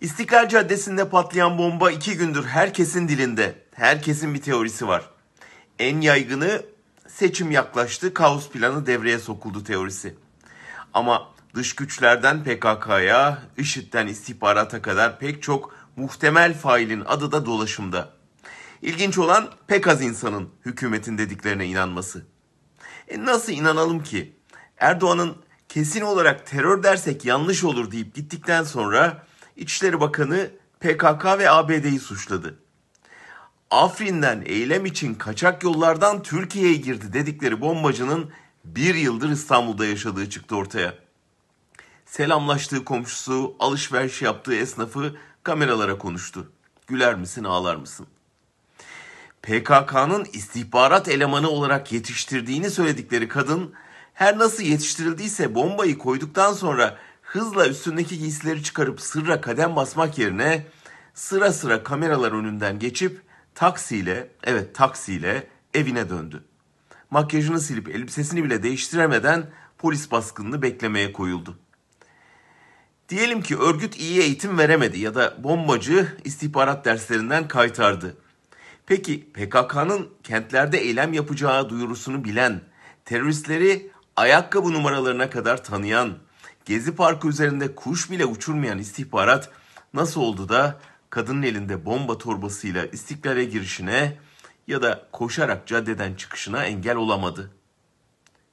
İstiklal Caddesi'nde patlayan bomba iki gündür herkesin dilinde. Herkesin bir teorisi var. En yaygını seçim yaklaştı, kaos planı devreye sokuldu teorisi. Ama dış güçlerden PKK'ya, IŞİD'den istihbarata kadar pek çok muhtemel failin adı da dolaşımda. İlginç olan pek az insanın hükümetin dediklerine inanması. E nasıl inanalım ki? Erdoğan'ın kesin olarak terör dersek yanlış olur deyip gittikten sonra İçişleri Bakanı PKK ve ABD'yi suçladı. Afrin'den eylem için kaçak yollardan Türkiye'ye girdi dedikleri bombacının bir yıldır İstanbul'da yaşadığı çıktı ortaya. Selamlaştığı komşusu, alışveriş yaptığı esnafı kameralara konuştu. Güler misin ağlar mısın? PKK'nın istihbarat elemanı olarak yetiştirdiğini söyledikleri kadın her nasıl yetiştirildiyse bombayı koyduktan sonra hızla üstündeki giysileri çıkarıp sırra kadem basmak yerine sıra sıra kameralar önünden geçip taksiyle, evet taksiyle evine döndü. Makyajını silip elbisesini bile değiştiremeden polis baskınını beklemeye koyuldu. Diyelim ki örgüt iyi eğitim veremedi ya da bombacı istihbarat derslerinden kaytardı. Peki PKK'nın kentlerde eylem yapacağı duyurusunu bilen, teröristleri ayakkabı numaralarına kadar tanıyan, Gezi Parkı üzerinde kuş bile uçurmayan istihbarat nasıl oldu da kadının elinde bomba torbasıyla istiklale girişine ya da koşarak caddeden çıkışına engel olamadı?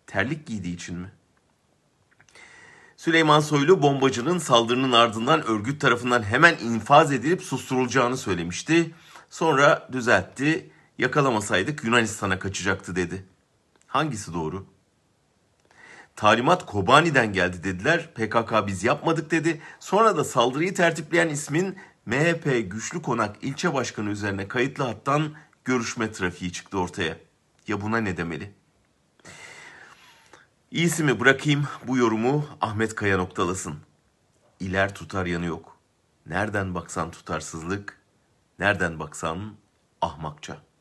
Terlik giydiği için mi? Süleyman Soylu bombacının saldırının ardından örgüt tarafından hemen infaz edilip susturulacağını söylemişti. Sonra düzeltti. Yakalamasaydık Yunanistan'a kaçacaktı dedi. Hangisi doğru? Talimat Kobani'den geldi dediler. PKK biz yapmadık dedi. Sonra da saldırıyı tertipleyen ismin MHP Güçlü Konak ilçe başkanı üzerine kayıtlı hattan görüşme trafiği çıktı ortaya. Ya buna ne demeli? İyisi bırakayım bu yorumu Ahmet Kaya noktalasın. İler tutar yanı yok. Nereden baksan tutarsızlık, nereden baksan ahmakça.